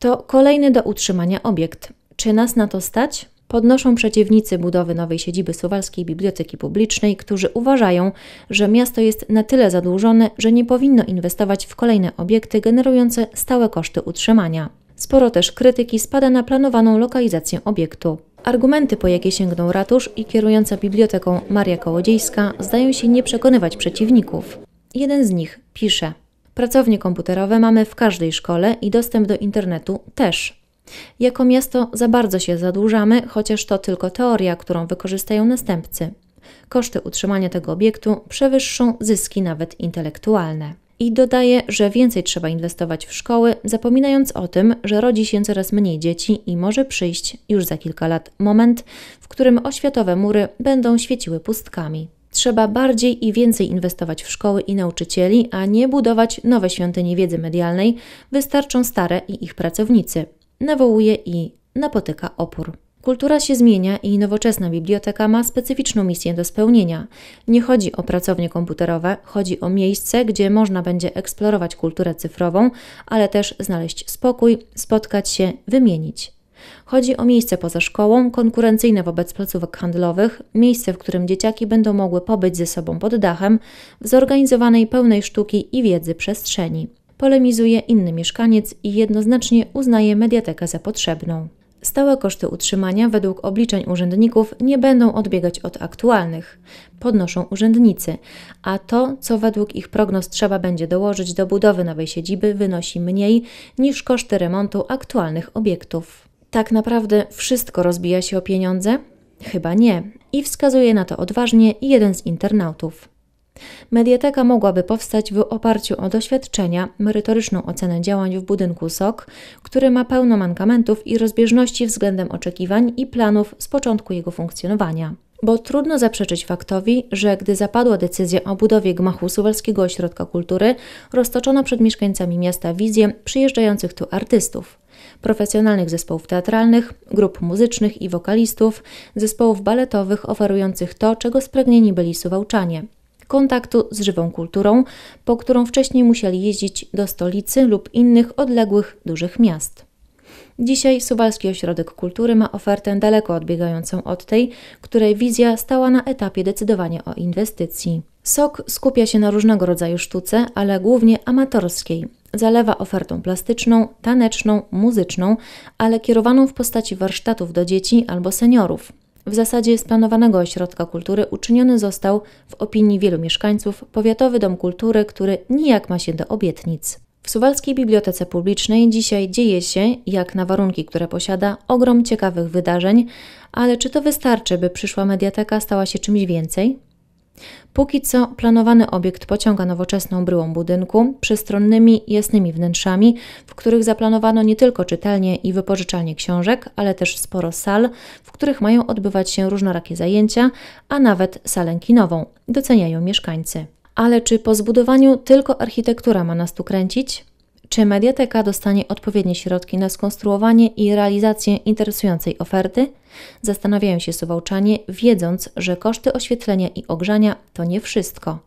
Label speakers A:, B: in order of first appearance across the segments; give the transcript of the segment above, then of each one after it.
A: to kolejny do utrzymania obiekt. Czy nas na to stać? Podnoszą przeciwnicy budowy nowej siedziby Suwalskiej Biblioteki Publicznej, którzy uważają, że miasto jest na tyle zadłużone, że nie powinno inwestować w kolejne obiekty generujące stałe koszty utrzymania. Sporo też krytyki spada na planowaną lokalizację obiektu. Argumenty, po jakie sięgnął ratusz i kierująca biblioteką Maria Kołodziejska, zdają się nie przekonywać przeciwników. Jeden z nich pisze: Pracownie komputerowe mamy w każdej szkole i dostęp do internetu też. Jako miasto za bardzo się zadłużamy, chociaż to tylko teoria, którą wykorzystają następcy. Koszty utrzymania tego obiektu przewyższą zyski nawet intelektualne. I dodaje, że więcej trzeba inwestować w szkoły, zapominając o tym, że rodzi się coraz mniej dzieci i może przyjść już za kilka lat moment, w którym oświatowe mury będą świeciły pustkami. Trzeba bardziej i więcej inwestować w szkoły i nauczycieli, a nie budować nowe świątynie wiedzy medialnej. Wystarczą stare i ich pracownicy. Nawołuje i napotyka opór. Kultura się zmienia i nowoczesna biblioteka ma specyficzną misję do spełnienia. Nie chodzi o pracownie komputerowe, chodzi o miejsce, gdzie można będzie eksplorować kulturę cyfrową, ale też znaleźć spokój, spotkać się, wymienić. Chodzi o miejsce poza szkołą, konkurencyjne wobec placówek handlowych, miejsce, w którym dzieciaki będą mogły pobyć ze sobą pod dachem, w zorganizowanej pełnej sztuki i wiedzy przestrzeni. Polemizuje inny mieszkaniec i jednoznacznie uznaje mediatekę za potrzebną. Stałe koszty utrzymania według obliczeń urzędników nie będą odbiegać od aktualnych, podnoszą urzędnicy, a to, co według ich prognoz trzeba będzie dołożyć do budowy nowej siedziby, wynosi mniej niż koszty remontu aktualnych obiektów tak naprawdę wszystko rozbija się o pieniądze? Chyba nie. I wskazuje na to odważnie jeden z internautów. Mediateka mogłaby powstać w oparciu o doświadczenia, merytoryczną ocenę działań w budynku SOK, który ma pełno mankamentów i rozbieżności względem oczekiwań i planów z początku jego funkcjonowania. Bo trudno zaprzeczyć faktowi, że gdy zapadła decyzja o budowie gmachu Suwalskiego Ośrodka Kultury, roztoczono przed mieszkańcami miasta wizję przyjeżdżających tu artystów profesjonalnych zespołów teatralnych, grup muzycznych i wokalistów, zespołów baletowych oferujących to, czego spragnieni byli suwałczanie kontaktu z żywą kulturą, po którą wcześniej musieli jeździć do stolicy lub innych odległych dużych miast. Dzisiaj Suwalski Ośrodek Kultury ma ofertę daleko odbiegającą od tej, której wizja stała na etapie decydowania o inwestycji. Sok skupia się na różnego rodzaju sztuce, ale głównie amatorskiej. Zalewa ofertą plastyczną, taneczną, muzyczną, ale kierowaną w postaci warsztatów do dzieci albo seniorów. W zasadzie z planowanego ośrodka kultury uczyniony został, w opinii wielu mieszkańców, powiatowy dom kultury, który nijak ma się do obietnic. W Suwalskiej Bibliotece Publicznej dzisiaj dzieje się, jak na warunki, które posiada, ogrom ciekawych wydarzeń, ale czy to wystarczy, by przyszła mediateka stała się czymś więcej? Póki co planowany obiekt pociąga nowoczesną bryłą budynku, przestronnymi, jasnymi wnętrzami, w których zaplanowano nie tylko czytelnie i wypożyczalnie książek, ale też sporo sal, w których mają odbywać się różnorakie zajęcia, a nawet salę kinową, doceniają mieszkańcy. Ale czy po zbudowaniu tylko architektura ma nas tu kręcić? czy mediateka dostanie odpowiednie środki na skonstruowanie i realizację interesującej oferty? Zastanawiają się suwałczanie, wiedząc, że koszty oświetlenia i ogrzania to nie wszystko.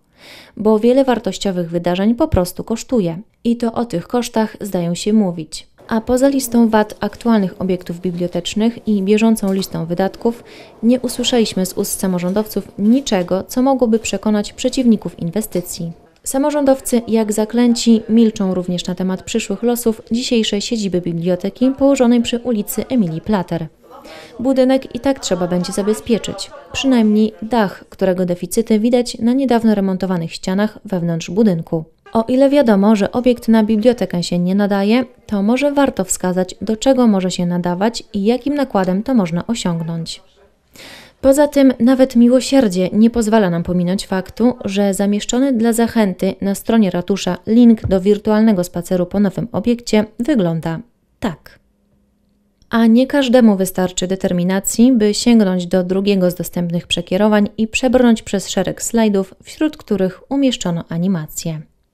A: Bo wiele wartościowych wydarzeń po prostu kosztuje i to o tych kosztach zdają się mówić. A poza listą wad aktualnych obiektów bibliotecznych i bieżącą listą wydatków, nie usłyszeliśmy z ust samorządowców niczego, co mogłoby przekonać przeciwników inwestycji. Samorządowcy, jak zaklęci, milczą również na temat przyszłych losów dzisiejszej siedziby biblioteki położonej przy ulicy Emilii Plater. Budynek i tak trzeba będzie zabezpieczyć, przynajmniej dach, którego deficyty widać na niedawno remontowanych ścianach wewnątrz budynku. O ile wiadomo, że obiekt na bibliotekę się nie nadaje, to może warto wskazać, do czego może się nadawać i jakim nakładem to można osiągnąć. Poza tym nawet miłosierdzie nie pozwala nam pominąć faktu, że zamieszczony dla zachęty na stronie ratusza link do wirtualnego spaceru po nowym obiekcie wygląda tak. A nie każdemu wystarczy determinacji, by sięgnąć do drugiego z dostępnych przekierowań i przebrnąć przez szereg slajdów, wśród których umieszczono animacje.